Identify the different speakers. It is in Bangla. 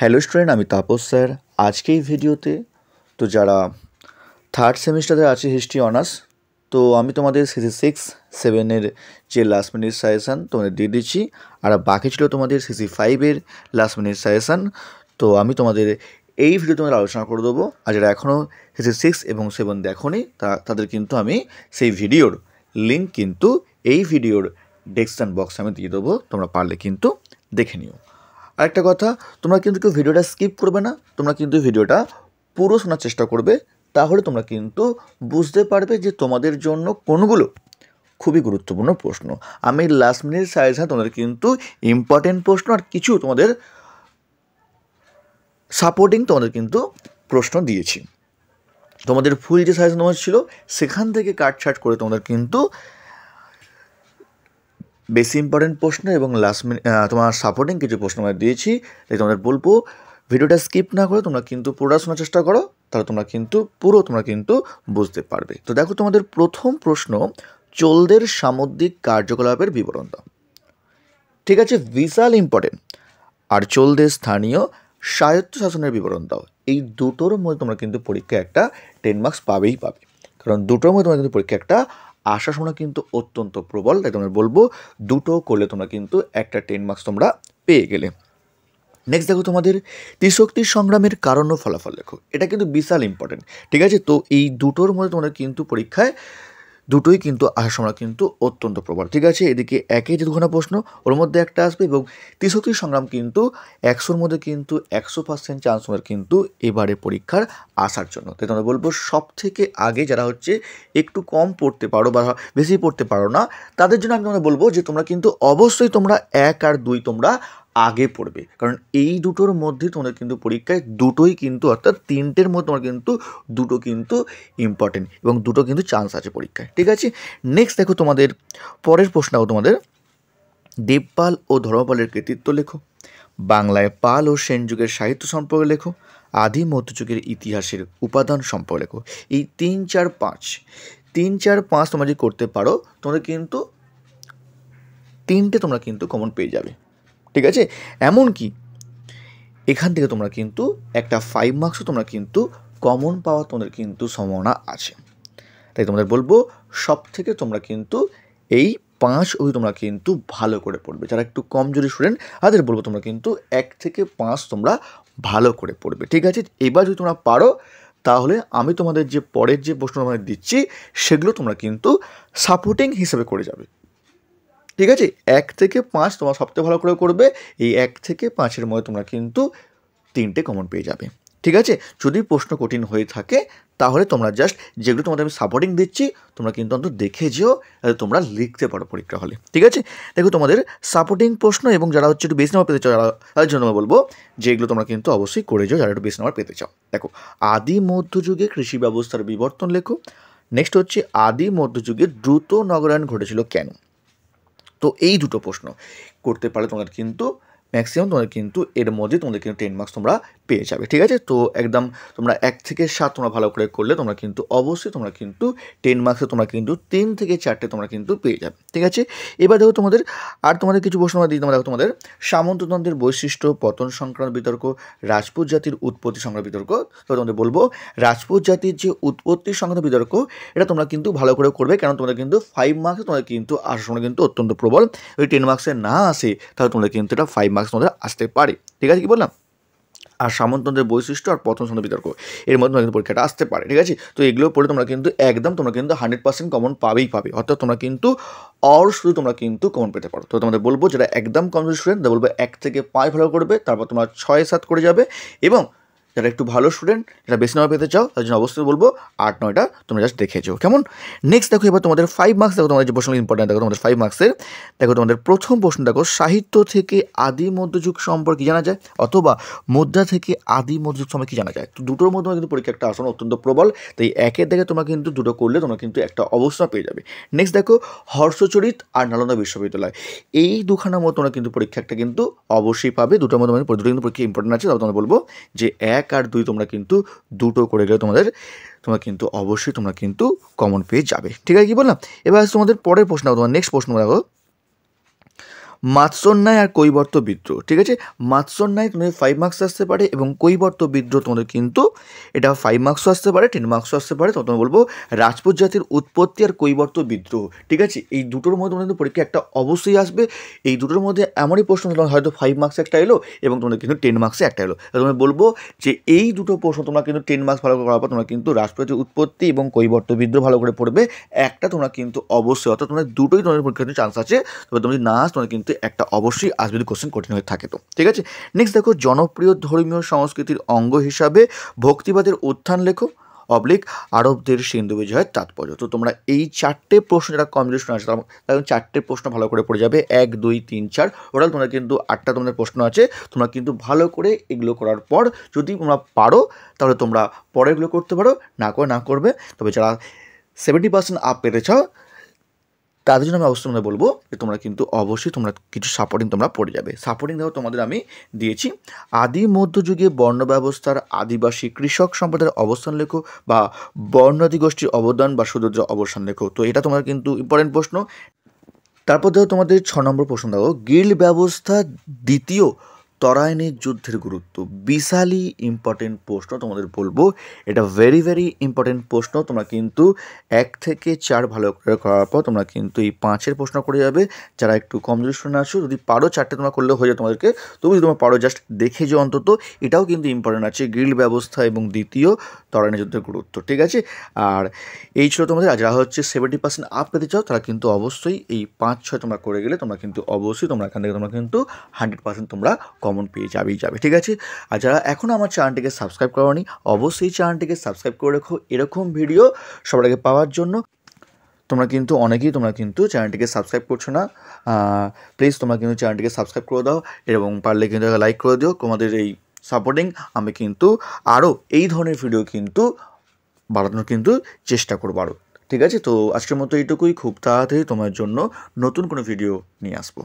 Speaker 1: হ্যালো স্টুডেন্ট আমি তাপস স্যার আজকে এই ভিডিওতে তো যারা থার্ড সেমিস্টারে আছে হিস্ট্রি অনার্স তো আমি তোমাদের সিসি সিক্স সেভেনের যে লাস্ট মিনিট সাজেশান তোমাদের দিয়ে দিচ্ছি আর বাকি ছিল তোমাদের সিসি ফাইভের লাস্ট মিনিট সাজেশান তো আমি তোমাদের এই ভিডিও তোমাদের আলোচনা করে দেবো আর যারা এখনও সিসি সিক্স এবং সেভেন দেখোনি তা তাদের কিন্তু আমি সেই ভিডিওর লিঙ্ক কিন্তু এই ভিডিওর ডেসক্রিপশান বক্সে আমি দিয়ে দেবো তোমরা পারলে কিন্তু দেখে নিও আরেকটা কথা তোমরা কিন্তু কেউ ভিডিওটা স্কিপ করবে না তোমরা কিন্তু ভিডিওটা পুরো শোনার চেষ্টা করবে তাহলে তোমরা কিন্তু বুঝতে পারবে যে তোমাদের জন্য কোনগুলো খুবই গুরুত্বপূর্ণ প্রশ্ন আমি লাস্ট মিনিট সাইজ হ্যাঁ তোমাদের কিন্তু ইম্পর্টেন্ট প্রশ্ন আর কিছু তোমাদের সাপোর্টিং তোমাদের কিন্তু প্রশ্ন দিয়েছি তোমাদের ফুল যে সাইজ তোমার ছিল সেখান থেকে কাটছাট করে তোমাদের কিন্তু বেশি ইম্পর্টেন্ট প্রশ্ন এবং লাস্ট মিনিট তোমার সাপোর্টিং কিছু প্রশ্ন আমরা দিয়েছি তাই তোমাদের বলবো ভিডিওটা স্কিপ না করে তোমরা কিন্তু পুরোটা শোনার চেষ্টা করো তাহলে তোমরা কিন্তু পুরো তোমরা কিন্তু বুঝতে পারবে তো দেখো তোমাদের প্রথম প্রশ্ন চলদের সামুদ্রিক কার্যকলাপের বিবরণ দাও ঠিক আছে বিশাল ইম্পর্টেন্ট আর চলদের স্থানীয় স্বায়ত্তশাসনের বিবরণ দাও এই দুটোর মধ্যে তোমরা কিন্তু পরীক্ষা একটা টেন মার্কস পাবেই পাবে কারণ দুটোর মধ্যে তোমরা কিন্তু পরীক্ষা একটা আশা শোনা কিন্তু অত্যন্ত প্রবল তাই তোমরা বলবো দুটো করলে তোমরা কিন্তু একটা টেন মার্কস তোমরা পেয়ে গেলে নেক্সট দেখো তোমাদের ত্রিশক্তি সংগ্রামের কারণ ও ফলাফল লেখো এটা কিন্তু বিশাল ইম্পর্টেন্ট ঠিক আছে তো এই দুটোর মধ্যে তোমরা কিন্তু পরীক্ষায় দুটোই কিন্তু আসার সম্ভাবনা কিন্তু অত্যন্ত প্রবল ঠিক আছে এদিকে একে যে দুখানা প্রশ্ন ওর মধ্যে একটা আসবে এবং তেষট্টি সংগ্রাম কিন্তু একশোর মধ্যে কিন্তু একশো পার্সেন্ট চান্স ওনার কিন্তু এবারে পরীক্ষার আসার জন্য তাই তোমরা বলবো সব থেকে আগে যারা হচ্ছে একটু কম পড়তে পারো বা বেশি পড়তে পারো না তাদের জন্য আমি তোমরা বলবো যে তোমরা কিন্তু অবশ্যই তোমরা এক আর দুই তোমরা আগে পড়বে কারণ এই দুটোর মধ্যে তোমাদের কিন্তু পরীক্ষায় দুটোই কিন্তু অর্থাৎ তিনটের মধ্যে তোমার কিন্তু দুটো কিন্তু ইম্পর্টেন্ট এবং দুটো কিন্তু চান্স আছে পরীক্ষায় ঠিক আছে নেক্সট দেখো তোমাদের পরের প্রশ্নও তোমাদের দেবপাল ও ধর্মপালের কৃতিত্ব লেখো বাংলায় পাল ও সেন যুগের সাহিত্য সম্পর্কে লেখো আদি মধ্যযুগের ইতিহাসের উপাদান সম্পর্কে লেখো এই তিন চার পাঁচ তিন চার পাঁচ তোমরা যদি করতে পারো তোমাদের কিন্তু তিনটে তোমরা কিন্তু কমন পেয়ে যাবে ঠিক আছে এমন কি এখান থেকে তোমরা কিন্তু একটা ফাইভ মার্কসও তোমরা কিন্তু কমন পাওয়া তোমাদের কিন্তু সম্ভাবনা আছে তাই তোমাদের বলবো সব থেকে তোমরা কিন্তু এই পাঁচ অবধি তোমরা কিন্তু ভালো করে পড়বে যারা একটু কমজোরি স্টুডেন্ট তাদের বলবো তোমরা কিন্তু এক থেকে পাঁচ তোমরা ভালো করে পড়বে ঠিক আছে এবার যদি তোমরা পারো তাহলে আমি তোমাদের যে পরের যে প্রশ্ন তোমাদের দিচ্ছি সেগুলো তোমরা কিন্তু সাপোর্টিং হিসেবে করে যাবে ঠিক আছে এক থেকে পাঁচ তোমার সবথেকে ভালো করে করবে এই এক থেকে পাঁচের মধ্যে তোমরা কিন্তু তিনটে কমন পেয়ে যাবে ঠিক আছে যদি প্রশ্ন কঠিন হয়ে থাকে তাহলে তোমরা জাস্ট যেগুলো তোমাদের আমি সাপোর্টিং দিচ্ছি তোমরা কিন্তু অন্তত দেখে যেও তোমরা লিখতে পারো পরীক্ষা হলে ঠিক আছে দেখো তোমাদের সাপোর্টিং প্রশ্ন এবং যারা হচ্ছে একটু বেশি নাম্বার পেতে চাও তাদের জন্য বলবো যেগুলো তোমরা কিন্তু অবশ্যই করে যাও যারা একটু বেশি নাম্বার পেতে চাও দেখো আদি মধ্যযুগে কৃষি ব্যবস্থার বিবর্তন লেখো নেক্সট হচ্ছে আদি মধ্যযুগে দ্রুত নগরায়ণ ঘটেছিল কেন তো এই দুটো প্রশ্ন করতে পারলে তোমাদের কিন্তু ম্যাক্সিমাম তোমাদের কিন্তু এর মধ্যে তোমাদের কিন্তু টেন মার্কস তোমরা পেয়ে যাবে ঠিক আছে তো একদম তোমরা এক থেকে সাত তোমরা ভালো করে করলে তোমরা কিন্তু অবশ্যই তোমরা কিন্তু টেন মার্কসে তোমরা কিন্তু তিন থেকে চারটে তোমরা কিন্তু পেয়ে যাবে ঠিক আছে এবার দেখো তোমাদের আর তোমাদের কিছু প্রশ্ন দিই তোমরা দেখো তোমাদের সামন্ততন্ত্রের বৈশিষ্ট্য পতন সংক্রান্ত বিতর্ক রাজপুত জাতির উৎপত্তি সংক্রান্ত বিতর্ক তো তোমাদের বলবো রাজপুত জাতির যে উৎপত্তি সংক্রান্ত বিতর্ক এটা তোমরা কিন্তু ভালো করে করবে কারণ তোমরা কিন্তু ফাইভ মার্কস তোমাদের কিন্তু আসার সময় কিন্তু অত্যন্ত প্রবল ওই টেন মার্কসে না আসে তাহলে তোমরা কিন্তু এটা ফাইভ মার্কস তোমাদের আসতে পারে ঠিক আছে কি বললাম আর সামন্তদের বৈশিষ্ট্য আর প্রথম সন্ধ বিতর্ক এর মধ্যে কিন্তু পরীক্ষাটা আসতে পারে ঠিক আছে তো এগুলো পড়ে তোমরা কিন্তু একদম তোমরা কিন্তু হান্ড্রেড পার্সেন্ট কমন পাবেই পাবে অর্থাৎ তোমরা কিন্তু অর শুধু তোমরা কিন্তু কমন পেতে পারো তো তোমাদের বলবো যেটা একদম কমজোর স্টুডেন্ট তা বলবো এক থেকে পাঁচ ভালো করবে তারপর তোমরা ছয় সাত করে যাবে এবং যারা একটু ভালো স্টুডেন্ট যারা বেশি নাম্বার পেতে চাও তার জন্য অবশ্যই বলবো আট নয়টা তোমরা জাস্ট দেখে যাও কেমন নেক্সট দেখো এবার তোমাদের ফাইভ মার্কস দেখো তোমাদের যে প্রশ্নগুলো ইম্পর্টেন্ট দেখো তোমাদের ফাইভ মার্কসের দেখো তোমাদের প্রথম প্রশ্ন দেখো সাহিত্য থেকে আদি মধ্যযুগ সম্পর্কে জানা যায় অথবা মুদ্রা থেকে আদি মধ্যযুগ সম্পর্কে জানা যায় তো দুটোর মধ্যে কিন্তু পরীক্ষা একটা আসন অত্যন্ত প্রবল তাই একের দেখে তোমরা কিন্তু দুটো করলে তোমরা কিন্তু একটা অবস্থা পেয়ে যাবে নেক্সট দেখো হর্ষচরিত আর নালন্দা বিশ্ববিদ্যালয় এই দুখানার মতো তোমরা কিন্তু পরীক্ষা একটা কিন্তু অবশ্যই পাবে দুটোর মধ্যে দুটো কিন্তু পরীক্ষা ইম্পর্টেন্ট আছে তবে তোমরা বলবো যে এক এক আর দুই তোমরা কিন্তু দুটো করে গেলে তোমাদের তোমরা কিন্তু অবশ্যই তোমরা কিন্তু কমন পেয়ে যাবে ঠিক আছে কি বললাম এবার তোমাদের পরের প্রশ্ন তোমার নেক্সট প্রশ্ন দেখো মাৎসন্যায় আর কৈবর্ত বিদ্রোহ ঠিক আছে মাৎসন্যায় তোমাদের ফাইভ মার্কস আসতে পারে এবং কৈবর্ত বিদ্রোহ তোমাদের কিন্তু এটা ফাইভ মার্কসও আসতে পারে টেন মার্কসও আসতে পারে তখন বলবো রাজপুত জাতির উৎপত্তি আর কৈবর্ত বিদ্রোহ ঠিক আছে এই দুটোর মধ্যে তোমাদের পরীক্ষা একটা অবশ্যই আসবে এই দুটোর মধ্যে এমনই প্রশ্ন তোমার হয়তো ফাইভ মার্কস একটা এলো এবং তোমাদের কিন্তু টেন মার্কসে একটা এলো তোমাকে বলবো যে এই দুটো প্রশ্ন তোমরা কিন্তু টেন মার্কস ভালো করে করার পর তোমরা কিন্তু রাজপুতের উৎপত্তি এবং কৈবর্ত বিদ্রোহ ভালো করে পড়বে একটা তোমরা কিন্তু অবশ্যই অর্থাৎ তোমাদের দুটোই তোমাদের পরীক্ষার চান্স আছে তবে তুমি না তোমাদের কিন্তু কিন্তু একটা অবশ্যই আসবে যদি কোশ্চেন কঠিন হয়ে থাকে তো ঠিক আছে নেক্সট দেখো জনপ্রিয় ধর্মীয় সংস্কৃতির অঙ্গ হিসাবে ভক্তিবাদের উত্থান লেখো অবলিক আরবদের সিন্ধু বিজয়ের তাৎপর্য তো তোমরা এই চারটে প্রশ্ন যারা কম্পিটিশন আছে তারা চারটে প্রশ্ন ভালো করে পড়ে যাবে এক দুই তিন চার ওটা তোমরা কিন্তু আটটা তোমাদের প্রশ্ন আছে তোমরা কিন্তু ভালো করে এগুলো করার পর যদি তোমরা পারো তাহলে তোমরা পরে এগুলো করতে পারো না করে না করবে তবে যারা সেভেন্টি পার্সেন্ট আপ পেরেছ তাদের জন্য আমি অবশ্যই তোমাদের বলবো যে তোমরা কিন্তু অবশ্যই তোমরা কিছু সাপোর্টিং তোমরা পড়ে যাবে সাপোর্টিং দেওয়া তোমাদের আমি দিয়েছি আদি মধ্যযুগে বর্ণ ব্যবস্থার আদিবাসী কৃষক সম্প্রদায়ের অবস্থান লেখো বা বর্ণাদি গোষ্ঠীর অবদান বা সৌন্দর্য অবস্থান লেখো তো এটা তোমার কিন্তু ইম্পর্টেন্ট প্রশ্ন তারপর দেখো তোমাদের ছ নম্বর প্রশ্ন দেখো গিল ব্যবস্থা দ্বিতীয় তরায়নের যুদ্ধের গুরুত্ব বিশালই ইম্পর্টেন্ট প্রশ্ন তোমাদের বলবো এটা ভেরি ভেরি ইম্পর্টেন্ট প্রশ্ন তোমরা কিন্তু এক থেকে চার ভালো করে করার পর তোমরা কিন্তু এই পাঁচের প্রশ্ন করে যাবে যারা একটু কমজোরি শুনে আসো যদি পারো চারটে তোমরা করলে হয়ে যায় তোমাদেরকে তবু যদি তোমরা পারো জাস্ট দেখে যে অন্তত এটাও কিন্তু ইম্পর্টেন্ট আছে গ্রিল ব্যবস্থা এবং দ্বিতীয় তরায়নের যুদ্ধের গুরুত্ব ঠিক আছে আর এই ছিল তোমাদের আর যারা হচ্ছে সেভেন্টি পার্সেন্ট আপ পেতে চাও তারা কিন্তু অবশ্যই এই পাঁচ ছয় তোমরা করে গেলে তোমরা কিন্তু অবশ্যই তোমরা এখান থেকে তোমরা কিন্তু হান্ড্রেড পার্সেন্ট তোমরা কমন পেয়ে যাবেই যাবে ঠিক আছে আর যারা এখনও আমার চ্যানেলটিকে সাবস্ক্রাইব নি অবশ্যই চ্যানেলটিকে সাবস্ক্রাইব করে রেখো এরকম ভিডিও সবার আগে পাওয়ার জন্য তোমরা কিন্তু অনেকেই তোমরা কিন্তু চ্যানেলটিকে সাবস্ক্রাইব করছো না প্লিজ তোমরা কিন্তু চ্যানেলটিকে সাবস্ক্রাইব করে দাও এবং পারলে কিন্তু লাইক করে দিও তোমাদের এই সাপোর্টিং আমি কিন্তু আরও এই ধরনের ভিডিও কিন্তু বাড়ানোর কিন্তু চেষ্টা করবো আরও ঠিক আছে তো আজকের মতো এইটুকুই খুব তাড়াতাড়ি তোমার জন্য নতুন কোনো ভিডিও নিয়ে আসবো